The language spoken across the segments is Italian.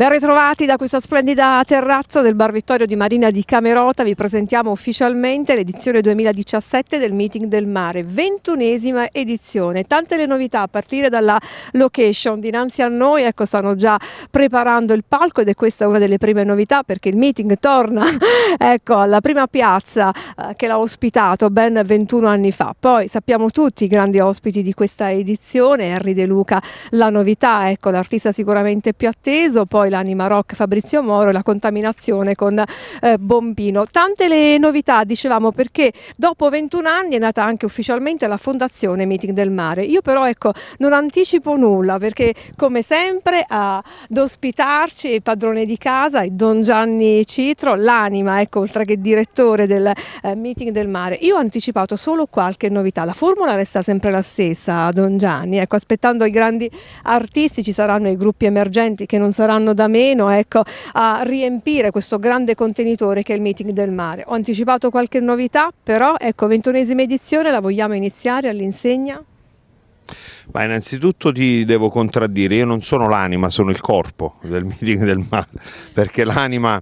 Ben ritrovati da questa splendida terrazza del Bar Vittorio di Marina di Camerota, vi presentiamo ufficialmente l'edizione 2017 del Meeting del Mare, ventunesima edizione. Tante le novità a partire dalla location dinanzi a noi, ecco stanno già preparando il palco ed è questa una delle prime novità perché il meeting torna ecco, alla prima piazza eh, che l'ha ospitato ben 21 anni fa. Poi sappiamo tutti i grandi ospiti di questa edizione, Henry De Luca la novità, ecco l'artista sicuramente più atteso, poi poi l'anima rock Fabrizio Moro, la contaminazione con eh, Bombino. Tante le novità, dicevamo, perché dopo 21 anni è nata anche ufficialmente la Fondazione Meeting del Mare. Io però ecco, non anticipo nulla perché come sempre ad ospitarci il padrone di casa, Don Gianni Citro, l'anima, ecco, oltre che direttore del eh, Meeting del Mare. Io ho anticipato solo qualche novità, la formula resta sempre la stessa, Don Gianni, ecco, aspettando i grandi artisti ci saranno i gruppi emergenti che non saranno da da meno ecco, a riempire questo grande contenitore che è il meeting del mare. Ho anticipato qualche novità, però ecco, ventunesima edizione la vogliamo iniziare all'insegna? Ma innanzitutto ti devo contraddire, io non sono l'anima, sono il corpo del meeting del male, perché l'anima,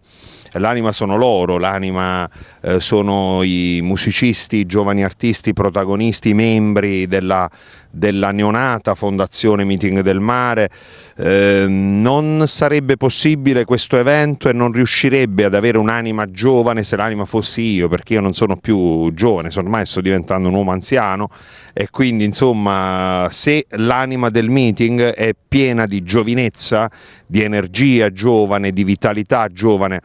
sono loro, l'anima eh, sono i musicisti, i giovani artisti, i protagonisti, i membri della, della neonata fondazione Meeting del Mare. Eh, non sarebbe possibile questo evento e non riuscirebbe ad avere un'anima giovane se l'anima fossi io, perché io non sono più giovane, ormai sto diventando un uomo anziano e quindi insomma se l'anima del meeting è piena di giovinezza, di energia giovane, di vitalità giovane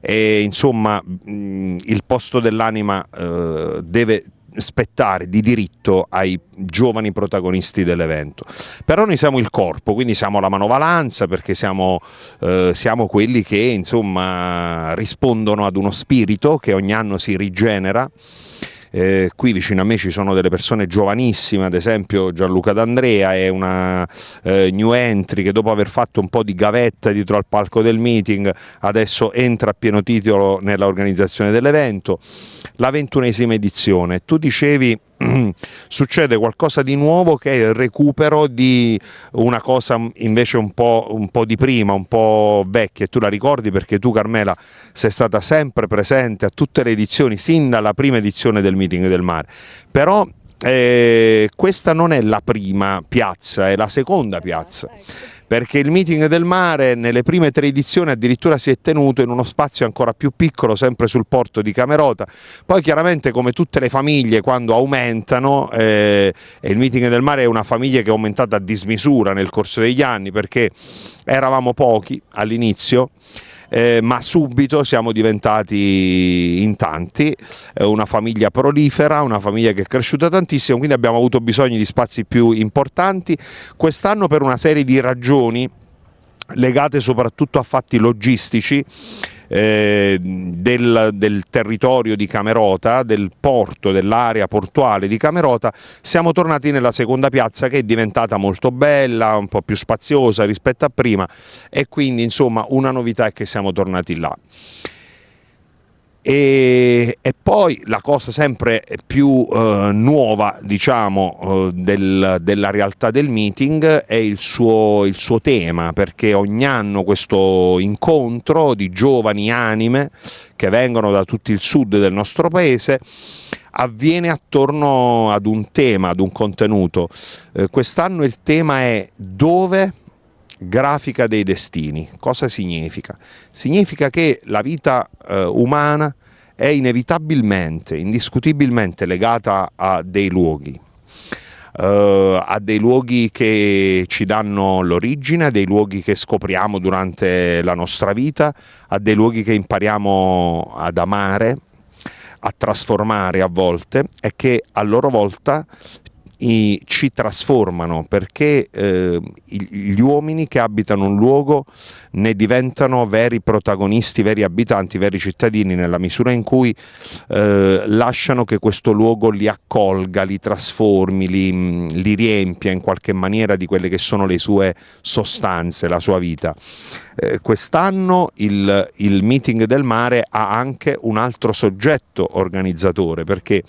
e insomma mm, il posto dell'anima eh, deve spettare di diritto ai giovani protagonisti dell'evento. Però noi siamo il corpo, quindi siamo la manovalanza perché siamo, eh, siamo quelli che insomma rispondono ad uno spirito che ogni anno si rigenera eh, qui vicino a me ci sono delle persone giovanissime, ad esempio Gianluca D'Andrea è una eh, new entry che dopo aver fatto un po' di gavetta dietro al palco del meeting adesso entra a pieno titolo nell'organizzazione dell'evento. La ventunesima edizione, tu dicevi succede qualcosa di nuovo che è il recupero di una cosa invece un po', un po', di prima, un po' vecchia, tu la ricordi perché tu Carmela sei stata sempre presente a tutte le edizioni, sin dalla prima edizione del meeting del mare, però eh, questa non è la prima piazza, è la seconda piazza perché il meeting del mare nelle prime tre edizioni addirittura si è tenuto in uno spazio ancora più piccolo, sempre sul porto di Camerota, poi chiaramente come tutte le famiglie quando aumentano, eh, e il meeting del mare è una famiglia che è aumentata a dismisura nel corso degli anni perché eravamo pochi all'inizio, eh, ma subito siamo diventati in tanti, eh, una famiglia prolifera, una famiglia che è cresciuta tantissimo, quindi abbiamo avuto bisogno di spazi più importanti, quest'anno per una serie di ragioni legate soprattutto a fatti logistici eh, del, del territorio di Camerota, del porto, dell'area portuale di Camerota, siamo tornati nella seconda piazza che è diventata molto bella, un po' più spaziosa rispetto a prima e quindi insomma una novità è che siamo tornati là. E, e, poi la cosa sempre più eh, nuova diciamo, eh, del, della realtà del meeting è il suo, il suo, tema perché ogni anno questo incontro di giovani anime che vengono da tutto il sud del nostro paese avviene attorno ad un tema, ad un contenuto. Eh, quest'anno il tema è dove grafica dei destini. Cosa significa? Significa che la vita eh, umana è inevitabilmente, indiscutibilmente legata a dei luoghi, eh, a dei luoghi che ci danno l'origine, a dei luoghi che scopriamo durante la nostra vita, a dei luoghi che impariamo ad amare, a trasformare a volte e che a loro volta i, ci trasformano perché eh, gli uomini che abitano un luogo ne diventano veri protagonisti, veri abitanti, veri cittadini nella misura in cui eh, lasciano che questo luogo li accolga, li trasformi, li, li riempia in qualche maniera di quelle che sono le sue sostanze, la sua vita eh, quest'anno il, il meeting del mare ha anche un altro soggetto organizzatore perché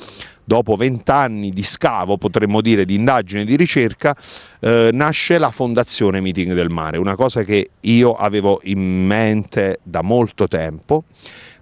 dopo vent'anni di scavo, potremmo dire, di indagine e di ricerca, eh, nasce la Fondazione Meeting del Mare, una cosa che io avevo in mente da molto tempo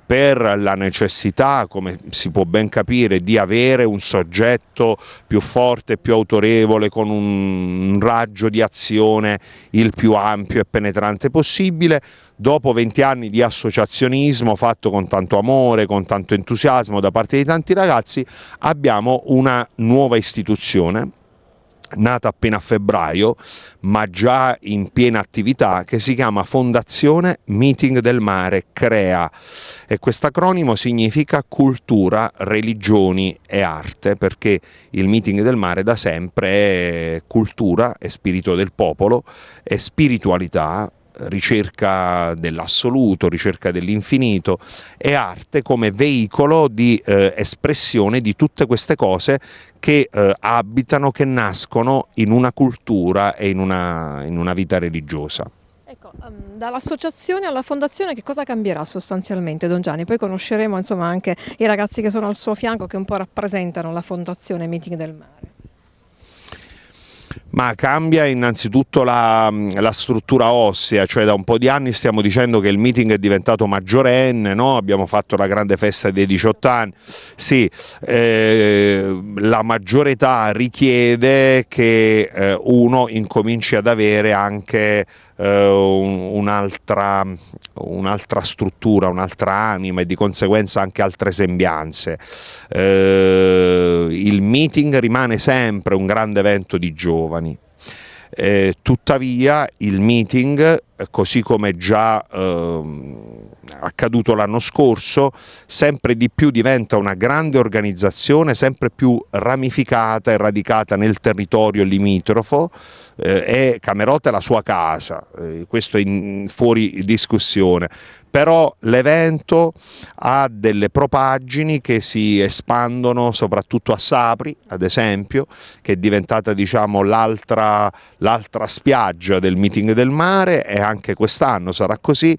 per la necessità, come si può ben capire, di avere un soggetto più forte, più autorevole, con un raggio di azione il più ampio e penetrante possibile, dopo 20 anni di associazionismo fatto con tanto amore, con tanto entusiasmo da parte di tanti ragazzi, abbiamo una nuova istituzione nata appena a febbraio, ma già in piena attività, che si chiama Fondazione Meeting del Mare Crea e questo acronimo significa cultura, religioni e arte, perché il Meeting del Mare da sempre è cultura e spirito del popolo e spiritualità ricerca dell'assoluto, ricerca dell'infinito e arte come veicolo di eh, espressione di tutte queste cose che eh, abitano, che nascono in una cultura e in una, in una vita religiosa. Ecco, um, dall'associazione alla fondazione che cosa cambierà sostanzialmente Don Gianni? Poi conosceremo insomma, anche i ragazzi che sono al suo fianco che un po' rappresentano la fondazione Meeting del Mare. Ma cambia innanzitutto la, la, struttura ossea, cioè da un po' di anni stiamo dicendo che il meeting è diventato maggiorenne, no? abbiamo fatto la grande festa dei 18 anni, sì, eh, la maggiore età richiede che eh, uno incominci ad avere anche eh, un'altra, un'altra struttura, un'altra anima e di conseguenza anche altre sembianze. Eh, il meeting rimane sempre un grande evento di giovani. Eh, tuttavia il meeting, così come già ehm, accaduto l'anno scorso, sempre di più diventa una grande organizzazione, sempre più ramificata e radicata nel territorio limitrofo eh, e Camerota è la sua casa, eh, questo è in, fuori discussione, però l'evento ha delle propaggini che si espandono soprattutto a Sapri, ad esempio, che è diventata diciamo, l'altra spiaggia del meeting del mare e anche quest'anno sarà così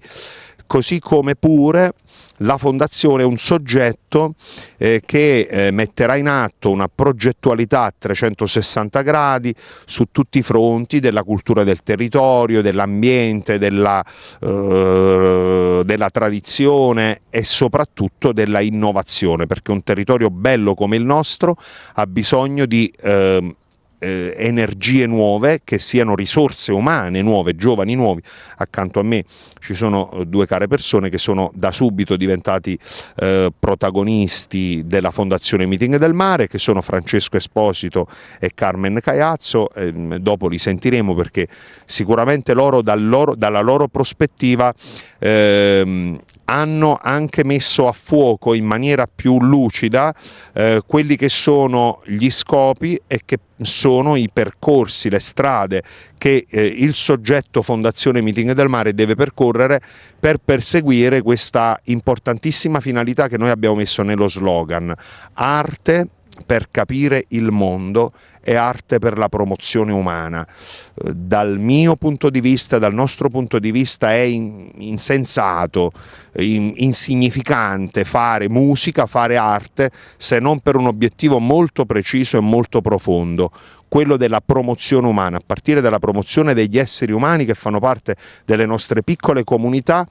così come pure la fondazione è un soggetto eh, che eh, metterà in atto una progettualità a 360 gradi su tutti i fronti della cultura del territorio, dell'ambiente, della, eh, della, tradizione e soprattutto della innovazione, perché un territorio bello come il nostro ha bisogno di ehm, eh, energie nuove, che siano risorse umane nuove, giovani nuovi. Accanto a me ci sono eh, due care persone che sono da subito diventati eh, protagonisti della Fondazione Meeting del Mare, che sono Francesco Esposito e Carmen Caiazzo. Eh, dopo li sentiremo perché sicuramente loro, dal loro dalla loro prospettiva ehm, hanno anche messo a fuoco in maniera più lucida eh, quelli che sono gli scopi e che sono i percorsi, le strade che eh, il soggetto Fondazione Meeting del Mare deve percorrere per perseguire questa importantissima finalità che noi abbiamo messo nello slogan arte, per capire il mondo e arte per la promozione umana. Eh, dal mio punto di vista, dal nostro punto di vista è insensato, insignificante fare musica, fare arte se non per un obiettivo molto preciso e molto profondo quello della promozione umana, a partire dalla promozione degli esseri umani che fanno parte delle nostre piccole comunità,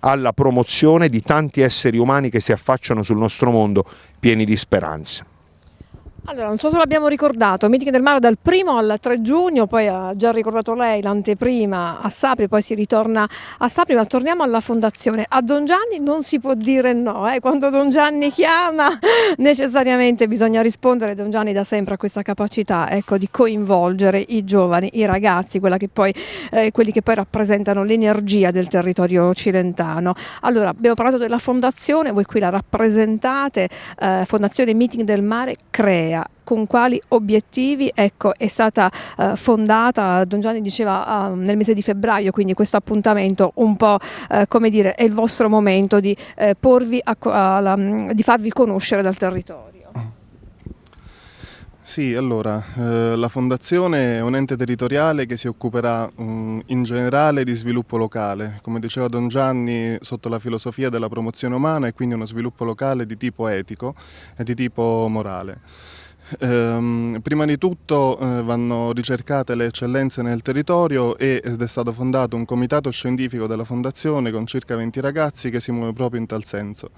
alla promozione di tanti esseri umani che si affacciano sul nostro mondo pieni di speranze. Allora, non so se l'abbiamo ricordato, Meeting del Mare dal 1 al 3 giugno, poi ha già ricordato lei l'anteprima a Sapri, poi si ritorna a Sapri, ma torniamo alla fondazione. A Don Gianni non si può dire no, eh? quando Don Gianni chiama necessariamente bisogna rispondere, Don Gianni da sempre ha questa capacità ecco, di coinvolgere i giovani, i ragazzi, che poi, eh, quelli che poi rappresentano l'energia del territorio cilentano. Allora, abbiamo parlato della fondazione, voi qui la rappresentate, eh, Fondazione Meeting del Mare Crea europea con quali obiettivi ecco, è stata eh, fondata, Don Gianni diceva eh, nel mese di febbraio, quindi questo appuntamento un po' eh, come dire è il vostro momento di, eh, porvi a, a, la, mm, di farvi conoscere dal territorio. Ah. Sì, allora, eh, la Fondazione è un ente territoriale che si occuperà um, in generale di sviluppo locale, come diceva Don Gianni, sotto la filosofia della promozione umana e quindi uno sviluppo locale di tipo etico e di tipo morale. Ehm, prima di tutto eh, vanno ricercate le eccellenze nel territorio ed è stato fondato un comitato scientifico della fondazione con circa 20 ragazzi che si muove proprio in tal senso.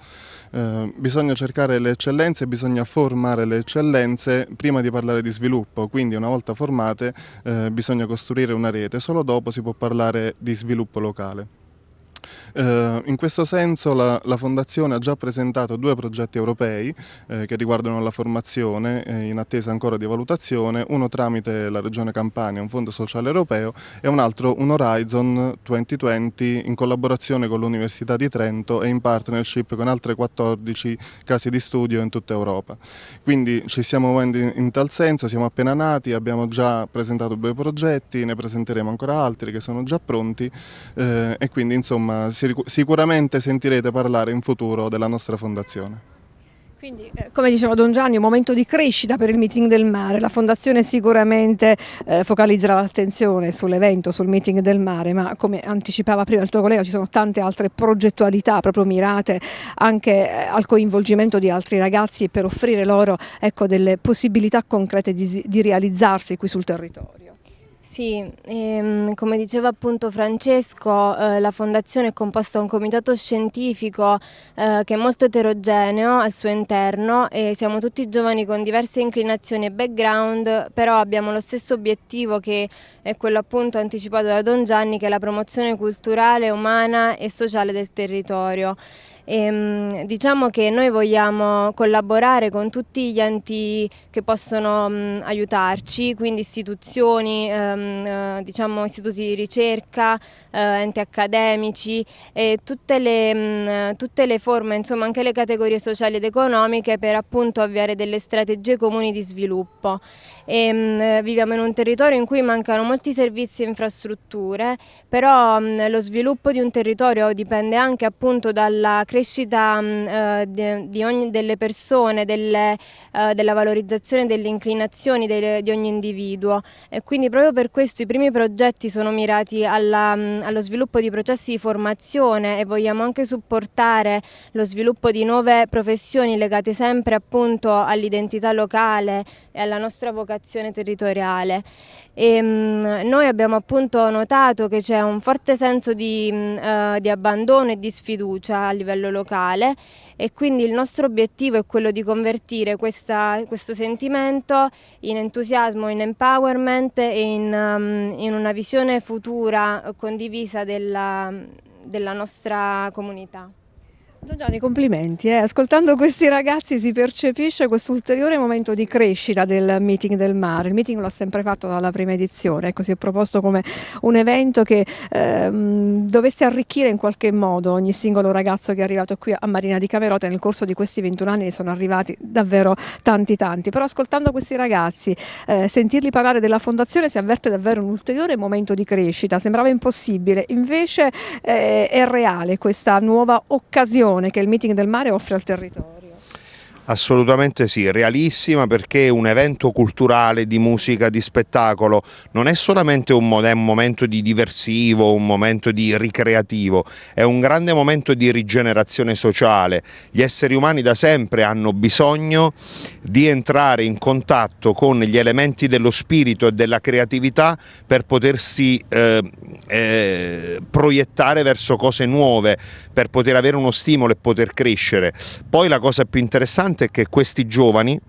Ehm, bisogna cercare le eccellenze, bisogna formare le eccellenze prima di parlare di sviluppo, quindi una volta formate eh, bisogna costruire una rete, solo dopo si può parlare di sviluppo locale. Eh, in questo senso la, la, Fondazione ha già presentato due progetti europei eh, che riguardano la formazione eh, in attesa ancora di valutazione, uno tramite la Regione Campania, un fondo sociale europeo e un altro un Horizon 2020 in collaborazione con l'Università di Trento e in partnership con altre 14 case di studio in tutta Europa. Quindi ci stiamo muovendo in, in tal senso, siamo appena nati, abbiamo già presentato due progetti, ne presenteremo ancora altri che sono già pronti eh, e quindi insomma si sicuramente sentirete parlare in futuro della nostra fondazione. Quindi, eh, come diceva Don Gianni, un momento di crescita per il meeting del mare. La Fondazione sicuramente eh, focalizzerà l'attenzione sull'evento, sul meeting del mare, ma come anticipava prima il tuo collega ci sono tante altre progettualità proprio mirate anche eh, al coinvolgimento di altri ragazzi per offrire loro ecco, delle possibilità concrete di, di realizzarsi qui sul territorio. Sì, ehm, come diceva appunto Francesco, eh, la fondazione è composta da un comitato scientifico eh, che è molto eterogeneo al suo interno e siamo tutti giovani con diverse inclinazioni e background, però abbiamo lo stesso obiettivo che è quello appunto anticipato da Don Gianni, che è la promozione culturale, umana e sociale del territorio. E, ehm, diciamo che noi vogliamo collaborare con tutti gli enti che possono mh, mm, aiutarci, quindi istituzioni, ehm, eh, diciamo istituti di ricerca, eh, enti accademici e tutte le, mh, mm, tutte le forme, insomma anche le categorie sociali ed economiche per appunto avviare delle strategie comuni di sviluppo. E, ehm, mh, eh, viviamo in un territorio in cui mancano molti servizi e infrastrutture, però mm, lo sviluppo di un territorio dipende anche appunto dalla creazione crescita mm, eh, di, di, ogni, delle persone, delle, eh, della valorizzazione delle inclinazioni delle, di ogni individuo e quindi proprio per questo i primi progetti sono mirati alla, mm, allo sviluppo di processi di formazione e vogliamo anche supportare lo sviluppo di nuove professioni legate sempre appunto all'identità locale e alla nostra vocazione territoriale. E, ehm, mh, noi abbiamo appunto notato che c'è un forte senso di, mh, mm, eh, uh, di abbandono e di sfiducia a livello locale e quindi il nostro obiettivo è quello di convertire questa, questo sentimento in entusiasmo, in empowerment e in, um, in una visione futura condivisa della, della nostra comunità. Don Gianni, complimenti. Eh. Ascoltando questi ragazzi si percepisce questo ulteriore momento di crescita del meeting del mare. Il meeting l'ha sempre fatto dalla prima edizione, ecco, si è proposto come un evento che ehm, dovesse arricchire in qualche modo ogni singolo ragazzo che è arrivato qui a Marina di Camerota. Nel corso di questi 21 anni ne sono arrivati davvero tanti tanti. Però ascoltando questi ragazzi, eh, sentirli parlare della fondazione si avverte davvero un ulteriore momento di crescita. Sembrava impossibile, invece eh, è reale questa nuova occasione che il meeting del mare offre al territorio. Assolutamente sì, realissima perché un evento culturale di musica, di spettacolo, non è solamente un, è un, momento di diversivo, un momento di ricreativo, è un grande momento di rigenerazione sociale. Gli esseri umani da sempre hanno bisogno di entrare in contatto con gli elementi dello spirito e della creatività per potersi eh, eh, proiettare verso cose nuove, per poter avere uno stimolo e poter crescere. Poi la cosa più interessante importante è che questi giovani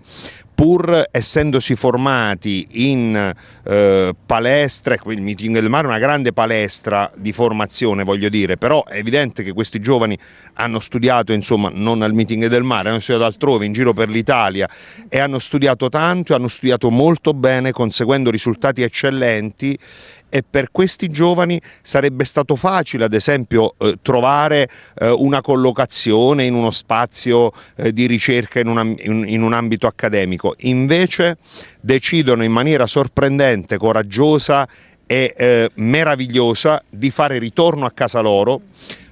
pur essendosi formati in eh, palestre, ecco, il meeting del mare è una grande palestra di formazione voglio dire, però è evidente che questi giovani hanno studiato insomma non al meeting del mare, hanno studiato altrove in giro per l'Italia e hanno studiato tanto e hanno studiato molto bene conseguendo risultati eccellenti e per questi giovani sarebbe stato facile ad esempio eh, trovare eh, una collocazione in uno spazio eh, di ricerca in un, in, in un ambito accademico pubblico, ecco, invece decidono in maniera sorprendente, coraggiosa e eh, meravigliosa di fare ritorno a casa loro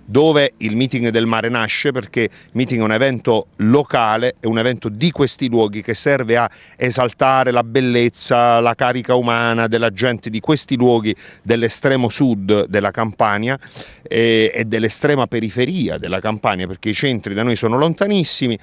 dove il meeting del mare nasce perché il meeting è un evento locale, è un evento di questi luoghi che serve a esaltare la bellezza, la carica umana della gente di questi luoghi dell'estremo sud della Campania e, eh, e dell'estrema periferia della Campania perché i centri da noi sono lontanissimi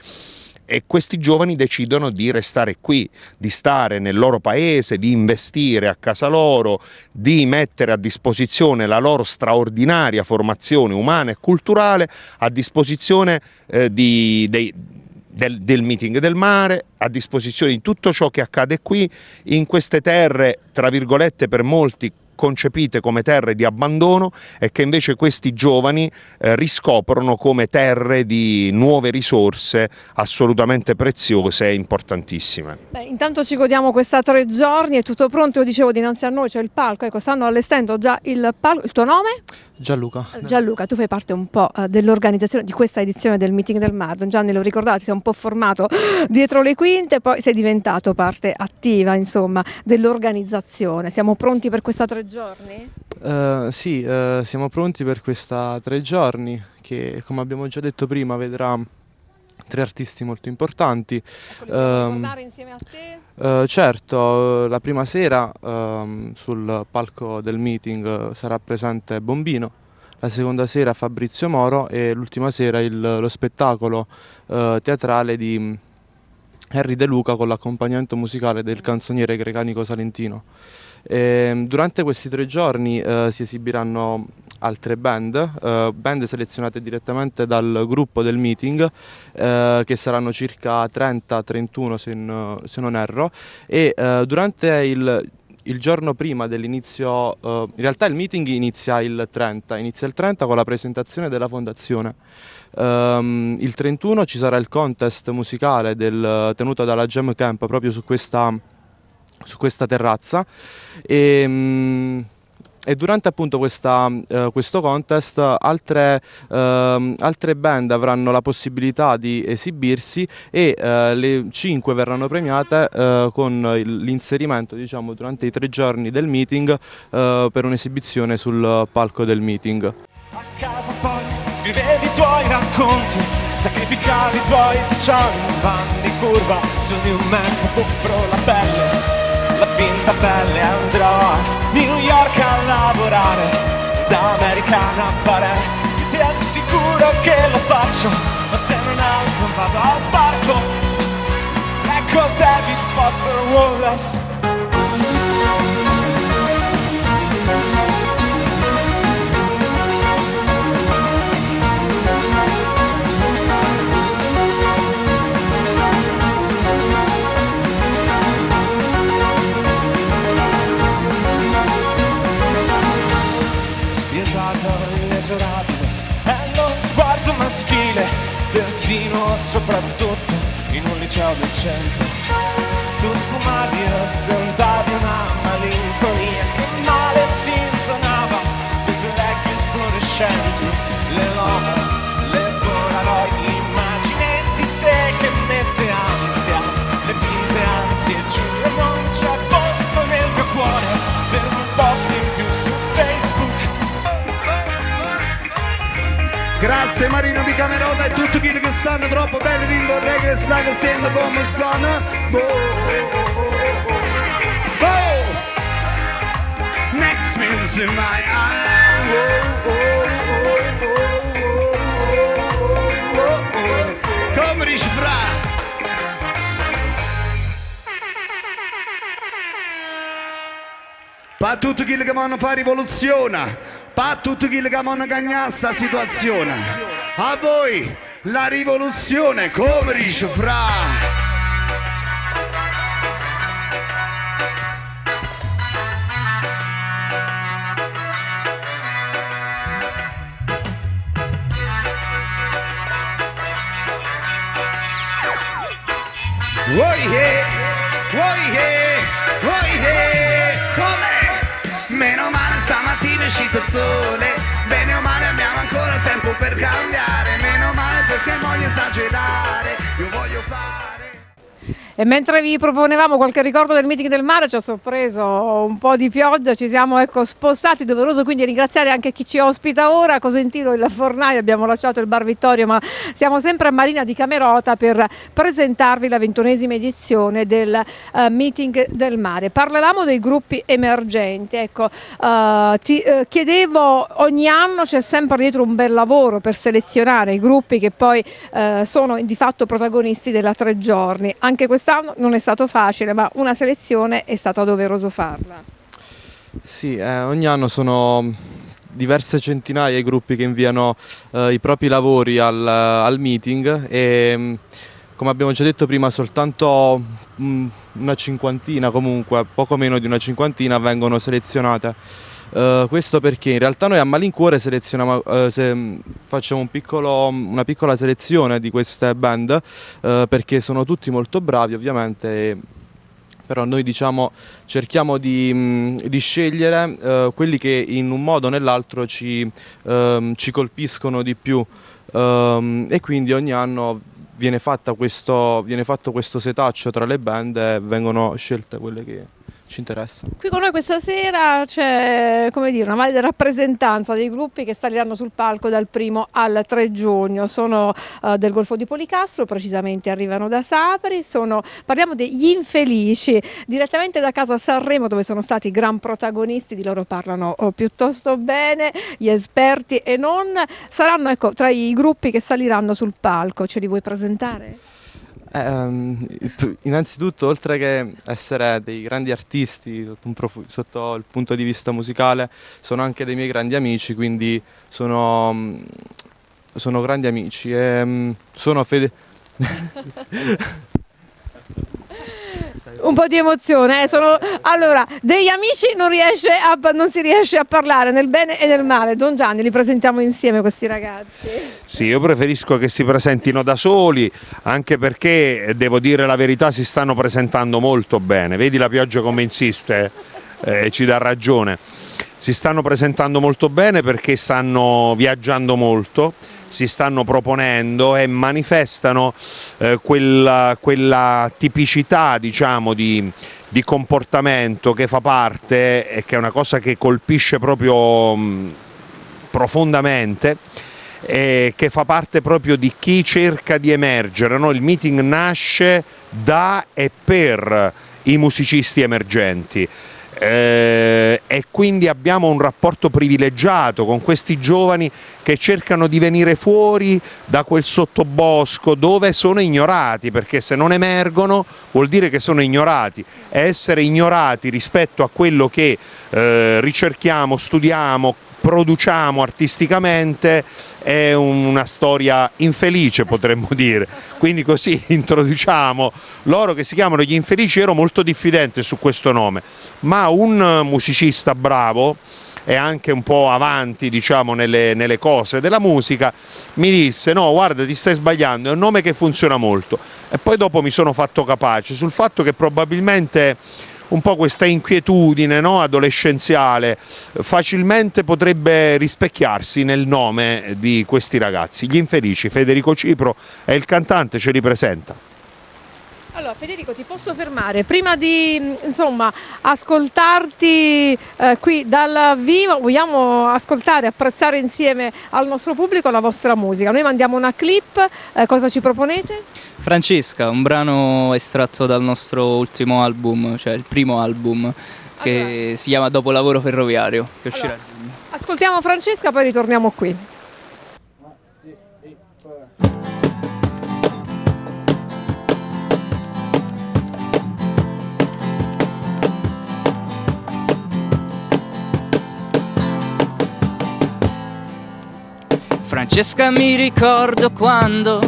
e questi giovani decidono di restare qui, di stare nel loro paese, di investire a casa loro, di mettere a disposizione la loro straordinaria formazione umana e culturale a disposizione eh, di, dei, del, del, meeting del mare, a disposizione di tutto ciò che accade qui, in queste terre, tra virgolette, per molti concepite come terre di abbandono e che invece questi giovani eh, riscoprono come terre di nuove risorse assolutamente preziose e importantissime. Beh, intanto ci godiamo questa tre giorni, è tutto pronto, io dicevo dinanzi a noi c'è il palco, ecco stanno allestendo già il palco, il tuo nome? Gianluca. Eh, Gianluca, tu fai parte un po' eh, dell'organizzazione di questa edizione del meeting del Marathon, Gianni lo ricordavo, ti sei un po' formato dietro le quinte, poi sei diventato parte attiva insomma dell'organizzazione, siamo pronti per questa tre quattro giorni? Uh, sì, uh, siamo pronti per questa tre giorni che come abbiamo già detto prima vedrà tre artisti molto importanti. Ecco, um, insieme a te? Uh, certo, la prima sera um, sul palco del meeting sarà presente Bombino, la seconda sera Fabrizio Moro e l'ultima sera il, lo spettacolo teatrale di mm, Henry De Luca con l'accompagnamento musicale del canzoniere grecanico salentino. E, ehm, durante questi tre giorni eh, si esibiranno altre band, eh, band selezionate direttamente dal gruppo del meeting eh, che saranno circa 30-31 se, se, non erro e eh, durante il il giorno prima dell'inizio, eh, in realtà il meeting inizia il 30, inizia il 30 con la presentazione della fondazione. Um, il 31 ci sarà il contest musicale del, tenuto dalla Jam Camp proprio su questa su questa terrazza e, ehm, e durante appunto questa, eh, questo contest altre, eh, altre, band avranno la possibilità di esibirsi e eh, le 5 verranno premiate eh, con l'inserimento diciamo, durante i tre giorni del meeting eh, per un'esibizione sul palco del meeting. A casa poi scrivevi i tuoi racconti, sacrificavi i tuoi dicianni, vanni curva su di un MacBook Pro la pelle finta pelle andrò a New York a lavorare da americana a pare Io ti assicuro che lo faccio ma se non altro vado al parco ecco David Foster Wallace inesorabile è lo sguardo maschile, persino soprattutto in un liceo del centro. Se Marino di Camerota e tutto quello che stanno troppo bene rincorre che stanno sendo come sono boh, oh, oh, oh, oh. Next means in my eye oh, oh, oh, oh, Come dice Fra Pa tutto quello che vanno fa rivoluziona Pa tutto chi gamon cagnassa situazione. A voi la rivoluzione come fra. Whoa, yeah. Whoa, yeah. uscito il sole Bene o male abbiamo ancora tempo per cambiare Meno male perché voglio esagerare Io voglio fare e mentre vi proponevamo qualche ricordo del meeting del mare, ci ha sorpreso un po' di pioggia, ci siamo ecco, spostati, doveroso quindi ringraziare anche chi ci ospita ora, Cosentino il Fornaio, abbiamo lasciato il Bar Vittorio, ma siamo sempre a Marina di Camerota per presentarvi la ventunesima edizione del uh, meeting del mare. Parlavamo dei gruppi emergenti, ecco, uh, ti uh, chiedevo, ogni anno c'è sempre dietro un bel lavoro per selezionare i gruppi che poi sono di fatto protagonisti della tre giorni, anche questo Quest'anno non è stato facile, ma una selezione è stata doveroso farla. Sì, eh, ogni anno sono diverse centinaia i gruppi che inviano eh, i propri lavori al, al, meeting e mm, come abbiamo già detto prima soltanto mh, mm, una cinquantina comunque, poco meno di una cinquantina vengono selezionate. Eh, questo perché in realtà noi a malincuore selezioniamo, uh, se, mm, facciamo un piccolo, mm, una piccola selezione di queste band uh, perché sono tutti molto bravi ovviamente però noi diciamo, cerchiamo di, mm, di scegliere eh, quelli che in un modo o nell'altro ci, ehm, ci colpiscono di più ehm, e quindi ogni anno viene, questo, viene, fatto questo setaccio tra le band e vengono scelte quelle che ci interessa. Qui con noi questa sera c'è dire, una valida rappresentanza dei gruppi che saliranno sul palco dal primo al 3 giugno, sono uh, del Golfo di Policastro, precisamente arrivano da Sapri, sono, parliamo degli infelici, direttamente da casa Sanremo dove sono stati i gran protagonisti, di loro parlano oh, piuttosto bene, gli esperti e non, saranno ecco, tra i gruppi che saliranno sul palco, ce li vuoi presentare? Um, innanzitutto, oltre che essere dei grandi artisti sotto, sotto, il punto di vista musicale, sono anche dei miei grandi amici, quindi sono, mm, sono grandi amici e ehm, sono fede... Un po' di emozione, eh? Sono... allora, degli amici non, a... non, si riesce a parlare nel bene e nel male. Don Gianni, li presentiamo insieme questi ragazzi. Sì, io preferisco che si presentino da soli, anche perché, eh, devo dire la verità, si stanno presentando molto bene. Vedi la pioggia come insiste, eh, ci dà ragione. Si stanno presentando molto bene perché stanno viaggiando molto si stanno proponendo e manifestano eh, quella, quella, tipicità diciamo, di, di, comportamento che fa parte e che è una cosa che colpisce proprio mh, mm, profondamente e che fa parte proprio di chi cerca di emergere. No? Il meeting nasce da e per i musicisti emergenti eh, e quindi abbiamo un rapporto privilegiato con questi giovani che cercano di venire fuori da quel sottobosco dove sono ignorati, perché se non emergono vuol dire che sono ignorati e essere ignorati rispetto a quello che eh, ricerchiamo, studiamo, produciamo artisticamente è una storia infelice potremmo dire, quindi così introduciamo loro che si chiamano gli infelici, ero molto diffidente su questo nome, ma un musicista bravo e anche un po' avanti diciamo nelle, nelle cose della musica mi disse no guarda ti stai sbagliando è un nome che funziona molto e poi dopo mi sono fatto capace sul fatto che probabilmente un po' questa inquietudine no? adolescenziale facilmente potrebbe rispecchiarsi nel nome di questi ragazzi. Gli infelici, Federico Cipro è il cantante, ce li presenta. Allora Federico ti posso fermare, prima di insomma, ascoltarti eh, qui dal vivo vogliamo ascoltare, apprezzare insieme al nostro pubblico la vostra musica, noi mandiamo una clip, eh, cosa ci proponete? Francesca, un brano estratto dal nostro ultimo album, cioè il primo album che allora. si chiama Dopolavoro Ferroviario, che allora, uscirà. Ascoltiamo Francesca poi ritorniamo qui. Francesca mi ricordo quando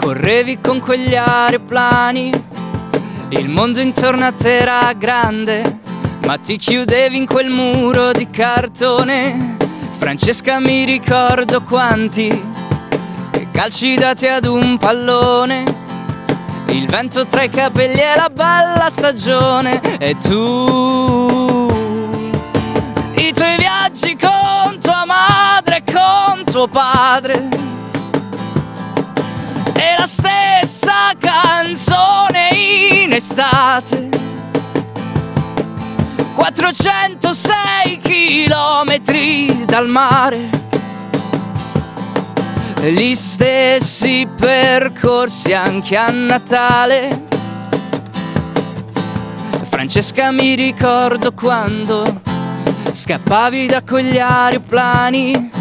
correvi con quegli aeroplani, il mondo intorno a te era grande, ma ti chiudevi in quel muro di cartone. Francesca mi ricordo quanti calci dati ad un pallone, il vento tra i capelli e la bella stagione, e tu, i tuoi viaggi con tua madre suo padre. E la stessa canzone in estate. 406 chilometri dal mare. Gli stessi percorsi anche a Natale. Francesca mi ricordo quando scappavi da quegli aeroplani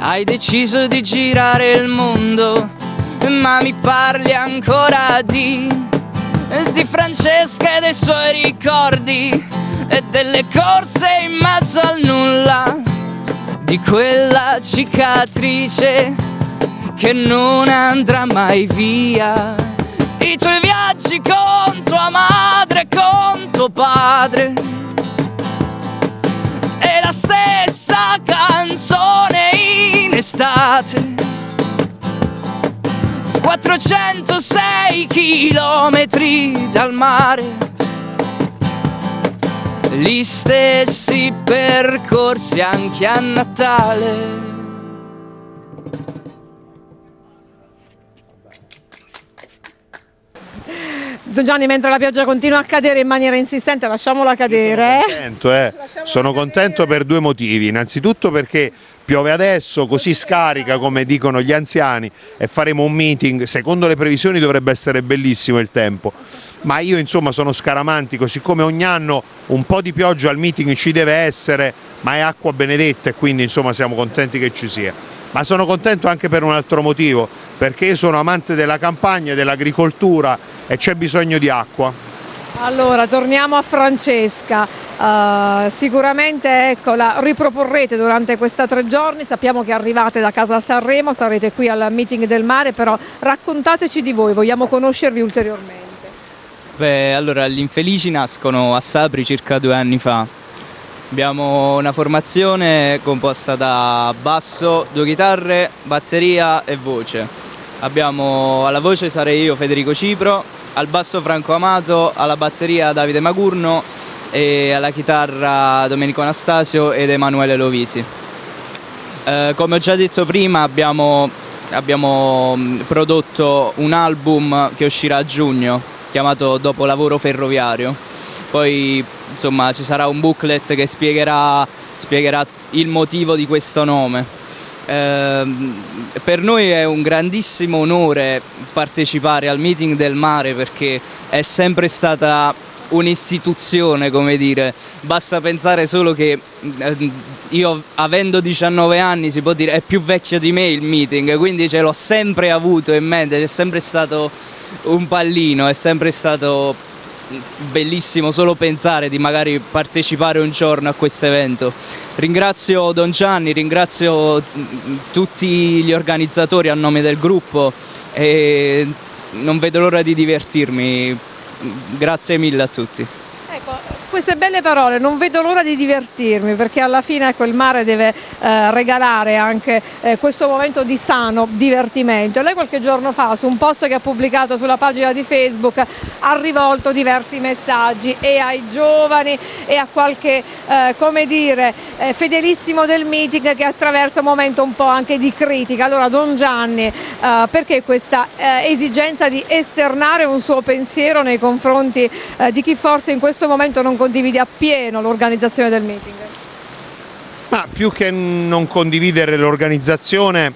hai deciso di girare il mondo, ma mi parli ancora di, di Francesca e dei suoi ricordi, e delle corse in mezzo al nulla, di quella cicatrice che non andrà mai via. I tuoi viaggi con tua madre, con tuo padre, e la stessa canzone estate 406 chilometri dal mare gli stessi percorsi anche a Natale Don Gianni, mentre la pioggia continua a cadere in maniera insistente, lasciamola cadere. Sono contento, eh. sono contento cadere. per due motivi. Innanzitutto perché piove adesso, così scarica come dicono gli anziani e faremo un meeting, secondo le previsioni dovrebbe essere bellissimo il tempo, ma io insomma sono scaramantico, siccome ogni anno un po' di pioggia al meeting ci deve essere, ma è acqua benedetta e quindi insomma siamo contenti che ci sia. Ma sono contento anche per un altro motivo, perché sono amante della campagna, dell'agricoltura e c'è bisogno di acqua. Allora, torniamo a Francesca. Uh, sicuramente ecco, la riproporrete durante questi tre giorni, sappiamo che arrivate da casa Sanremo, sarete qui al meeting del mare, però raccontateci di voi, vogliamo conoscervi ulteriormente. Beh, allora, gli infelici nascono a Sapri circa due anni fa. Abbiamo una formazione composta da basso, due chitarre, batteria e voce. Abbiamo alla voce sarei io Federico Cipro, al basso Franco Amato, alla batteria Davide Magurno e alla chitarra Domenico Anastasio ed Emanuele Lovisi. Eh, come ho già detto prima abbiamo, abbiamo mm, prodotto un album che uscirà a giugno chiamato Dopo Lavoro Ferroviario. Poi insomma ci sarà un booklet che spiegherà, spiegherà il motivo di questo nome. Eh, per noi è un grandissimo onore partecipare al meeting del mare perché è sempre stata un'istituzione, come dire. Basta pensare solo che eh, io avendo 19 anni si può dire è più vecchio di me il meeting, quindi ce l'ho sempre avuto in mente, è sempre stato un pallino, è sempre stato bellissimo solo pensare di magari partecipare un giorno a questo evento. Ringrazio Don Gianni, ringrazio mm, tutti gli organizzatori a nome del gruppo e non vedo l'ora di divertirmi Grazie mille a tutti queste belle parole, non vedo l'ora di divertirmi perché alla fine ecco, il mare deve eh, regalare anche eh, questo momento di sano divertimento. Lei qualche giorno fa su un post che ha pubblicato sulla pagina di Facebook ha rivolto diversi messaggi e ai giovani e a qualche eh, come dire, eh, fedelissimo del meeting che attraversa un momento un po' anche di critica. Allora Don Gianni, eh, perché questa eh, esigenza di esternare un suo pensiero nei confronti di chi forse in questo momento non continua condivide appieno l'organizzazione del meeting? Ma più che non condividere l'organizzazione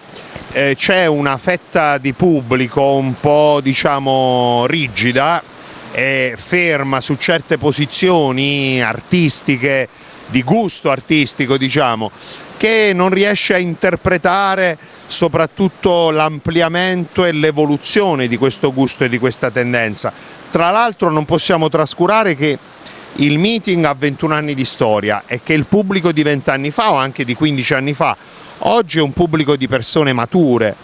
eh, c'è una fetta di pubblico un po' diciamo rigida e ferma su certe posizioni artistiche, di gusto artistico diciamo, che non riesce a interpretare soprattutto l'ampliamento e l'evoluzione di questo gusto e di questa tendenza. Tra l'altro non possiamo trascurare che il meeting ha 21 anni di storia e che il pubblico di 20 anni fa o anche di 15 anni fa oggi è un pubblico di persone mature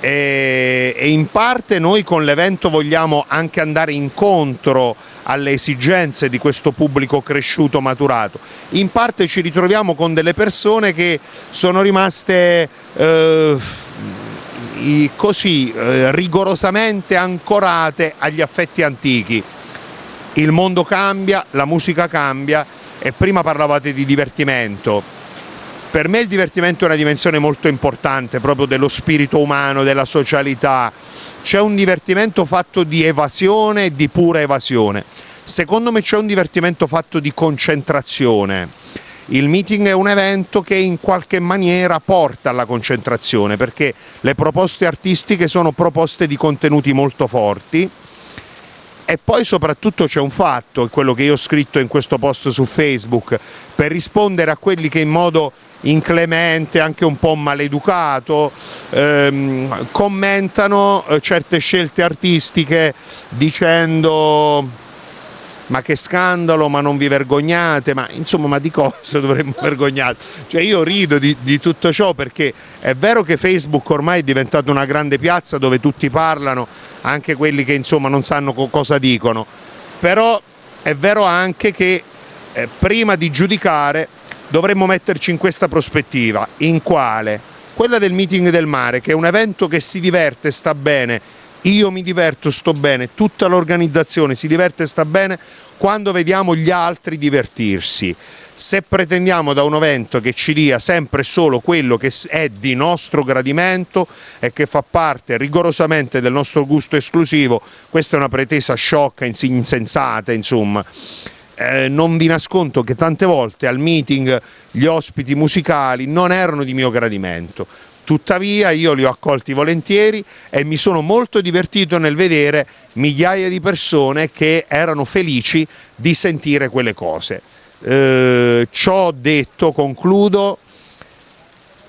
e, e in parte noi con l'evento vogliamo anche andare incontro alle esigenze di questo pubblico cresciuto, maturato. In parte ci ritroviamo con delle persone che sono rimaste eh, così eh, rigorosamente ancorate agli affetti antichi il mondo cambia, la musica cambia e prima parlavate di divertimento. Per me il divertimento è una dimensione molto importante proprio dello spirito umano, della socialità. C'è un divertimento fatto di evasione e di pura evasione. Secondo me c'è un divertimento fatto di concentrazione. Il meeting è un evento che in qualche maniera porta alla concentrazione perché le proposte artistiche sono proposte di contenuti molto forti e poi soprattutto c'è un fatto, quello che io ho scritto in questo post su Facebook, per rispondere a quelli che in modo inclemente, anche un po' maleducato, ehm, commentano eh, certe scelte artistiche dicendo ma che scandalo, ma non vi vergognate, ma insomma ma di cosa dovremmo vergognarci? Cioè io rido di, di, tutto ciò perché è vero che Facebook ormai è diventata una grande piazza dove tutti parlano, anche quelli che insomma non sanno cosa dicono, però è vero anche che eh, prima di giudicare dovremmo metterci in questa prospettiva, in quale? Quella del meeting del mare, che è un evento che si diverte, sta bene, io mi diverto, sto bene, tutta l'organizzazione si diverte e sta bene quando vediamo gli altri divertirsi. Se pretendiamo da un evento che ci dia sempre solo quello che è di nostro gradimento e che fa parte rigorosamente del nostro gusto esclusivo, questa è una pretesa sciocca, insensata, insomma. Eh, non vi nascondo che tante volte al meeting gli ospiti musicali non erano di mio gradimento, Tuttavia io li ho accolti volentieri e mi sono molto divertito nel vedere migliaia di persone che erano felici di sentire quelle cose. Eh, ciò detto concludo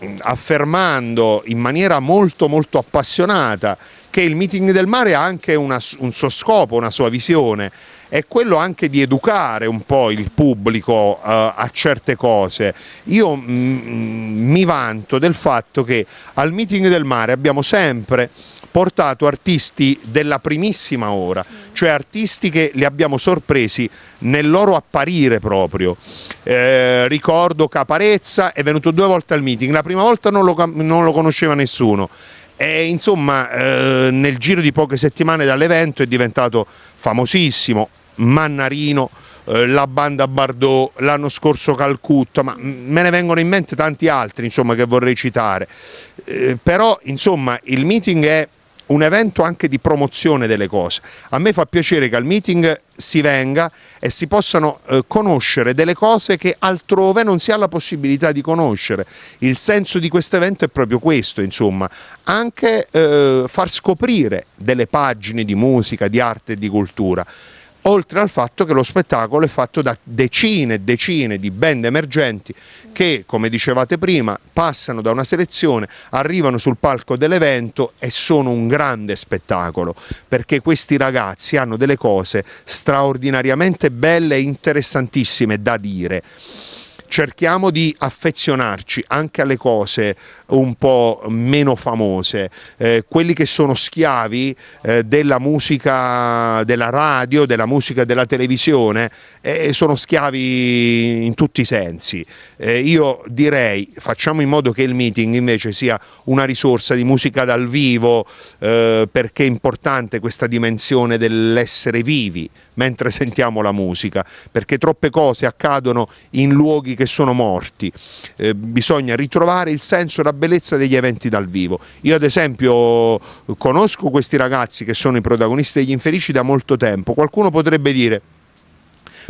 mm, affermando in maniera molto molto appassionata che il meeting del mare ha anche una, un suo scopo, una sua visione è quello anche di educare un po' il pubblico eh, a certe cose. Io mh, mm, mm, mi vanto del fatto che al meeting del mare abbiamo sempre portato artisti della primissima ora, cioè artisti che li abbiamo sorpresi nel loro apparire proprio. Eh, ricordo Caparezza è venuto due volte al meeting, la prima volta non lo, non lo conosceva nessuno e insomma eh, nel giro di poche settimane dall'evento è diventato famosissimo. Mannarino, eh, la banda Bardot, l'anno scorso Calcutta, ma me ne vengono in mente tanti altri insomma, che vorrei citare. Eh, però insomma il meeting è un evento anche di promozione delle cose. A me fa piacere che al meeting si venga e si possano eh, conoscere delle cose che altrove non si ha la possibilità di conoscere. Il senso di questo evento è proprio questo, insomma, anche eh, far scoprire delle pagine di musica, di arte e di cultura oltre al fatto che lo spettacolo è fatto da decine e decine di band emergenti che, come dicevate prima, passano da una selezione, arrivano sul palco dell'evento e sono un grande spettacolo, perché questi ragazzi hanno delle cose straordinariamente belle e interessantissime da dire cerchiamo di affezionarci anche alle cose un po' meno famose, eh, quelli che sono schiavi eh, della musica della radio, della musica della televisione, eh, sono schiavi in tutti i sensi. Eh, io direi facciamo in modo che il meeting invece sia una risorsa di musica dal vivo eh, perché è importante questa dimensione dell'essere vivi mentre sentiamo la musica, perché troppe cose accadono in luoghi che che sono morti, eh, bisogna ritrovare il senso e la bellezza degli eventi dal vivo. Io ad esempio conosco questi ragazzi che sono i protagonisti degli infelici da molto tempo, qualcuno potrebbe dire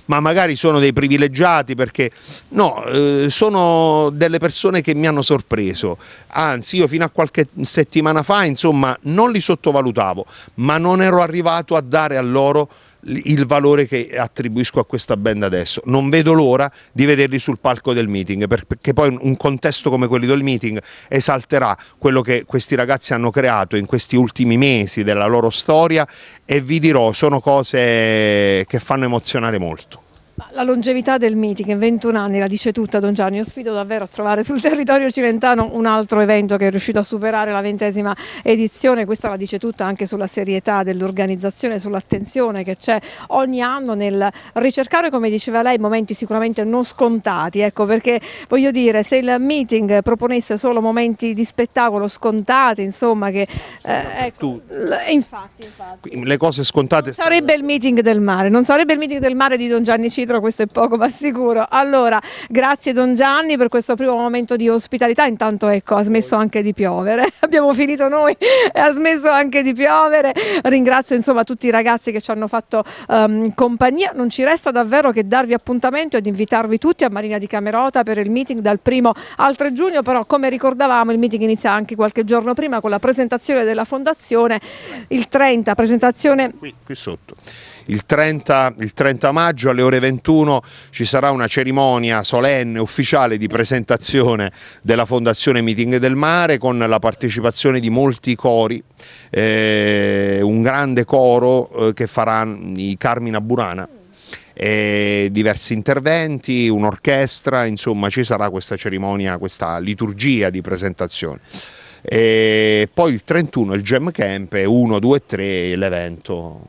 ma magari sono dei privilegiati perché no, eh, sono delle persone che mi hanno sorpreso, anzi io fino a qualche settimana fa insomma non li sottovalutavo, ma non ero arrivato a dare a loro il valore che attribuisco a questa band adesso. Non vedo l'ora di vederli sul palco del meeting, perché poi un contesto come quello del meeting esalterà quello che questi ragazzi hanno creato in questi ultimi mesi della loro storia e vi dirò, sono cose che fanno emozionare molto. La longevità del meeting, 21 anni, la dice tutta Don Gianni. Io sfido davvero a trovare sul territorio cilentano un altro evento che è riuscito a superare la ventesima edizione. Questa la dice tutta anche sulla serietà dell'organizzazione, sull'attenzione che c'è ogni anno nel ricercare, come diceva lei, momenti sicuramente non scontati. Ecco perché voglio dire, se il meeting proponesse solo momenti di spettacolo scontati, insomma, che eh, ecco, eh, infatti, infatti, le cose scontate sarebbe il meeting del mare, non sarebbe il meeting del mare di Don Gianni Citro questo è poco ma sicuro. Allora, grazie Don Gianni per questo primo momento di ospitalità, intanto ecco, ha smesso anche di piovere, abbiamo finito noi e ha smesso anche di piovere. Ringrazio insomma tutti i ragazzi che ci hanno fatto um, compagnia, non ci resta davvero che darvi appuntamento ed invitarvi tutti a Marina di Camerota per il meeting dal primo al 3 giugno, però come ricordavamo il meeting inizia anche qualche giorno prima con la presentazione della fondazione, il 30, presentazione qui, qui sotto il 30, il 30 maggio alle ore 21 ci sarà una cerimonia solenne, ufficiale di presentazione della Fondazione Meeting del Mare con la partecipazione di molti cori, eh, un grande coro eh, che farà i Carmina Burana diversi interventi, un'orchestra, insomma ci sarà questa cerimonia, questa liturgia di presentazione. E poi il 31 il Gem Camp e 1, 2, 3 l'evento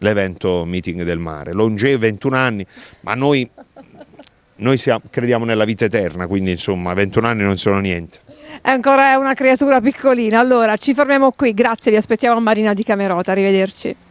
l'evento Meeting del Mare. Longev 21 anni, ma noi, noi siamo, crediamo nella vita eterna, quindi insomma 21 anni non sono niente. È ancora una creatura piccolina. Allora, ci fermiamo qui, grazie, vi aspettiamo a Marina di Camerota, arrivederci.